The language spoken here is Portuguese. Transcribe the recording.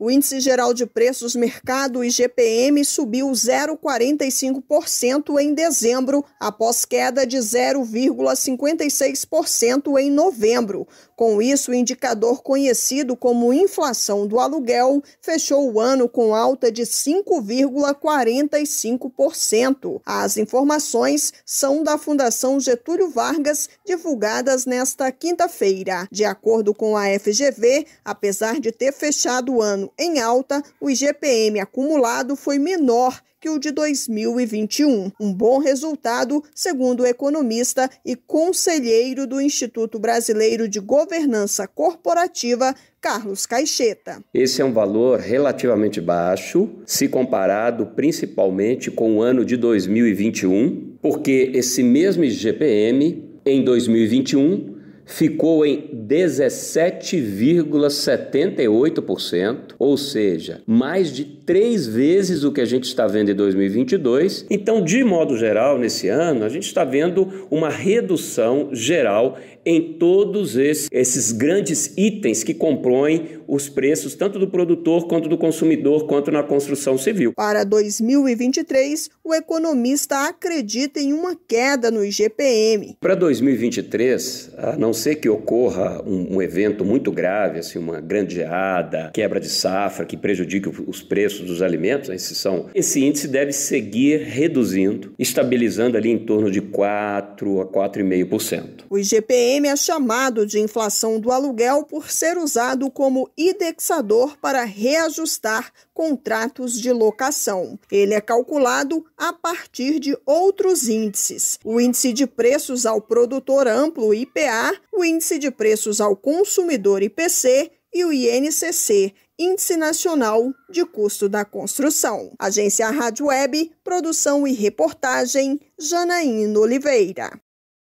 O Índice Geral de Preços Mercado, IGPM, subiu 0,45% em dezembro, após queda de 0,56% em novembro. Com isso, o indicador conhecido como inflação do aluguel fechou o ano com alta de 5,45%. As informações são da Fundação Getúlio Vargas, divulgadas nesta quinta-feira. De acordo com a FGV, apesar de ter fechado o ano em alta, o IGPM acumulado foi menor que o de 2021. Um bom resultado, segundo o economista e conselheiro do Instituto Brasileiro de Governança Corporativa, Carlos Caixeta. Esse é um valor relativamente baixo se comparado principalmente com o ano de 2021, porque esse mesmo IGPM em 2021 ficou em 17,78%, ou seja, mais de três vezes o que a gente está vendo em 2022. Então, de modo geral, nesse ano, a gente está vendo uma redução geral em todos esses, grandes itens que compõem os preços tanto do produtor quanto do consumidor, quanto na construção civil. Para 2023, o economista acredita em uma queda no IGPM. Para 2023, a não ser que ocorra um, um, evento muito grave, assim, uma grande geada, quebra de safra, que prejudique os preços dos alimentos, a né, incisão, esse índice deve seguir reduzindo, estabilizando ali em torno de 4 a 4,5%. O IGPM é chamado de inflação do aluguel por ser usado como indexador para reajustar contratos de locação. Ele é calculado a partir de outros índices. O índice de preços ao produtor amplo, IPA, o Índice de Preços ao Consumidor IPC e o INCC, Índice Nacional de Custo da Construção. Agência Rádio Web, produção e reportagem, Janaína Oliveira.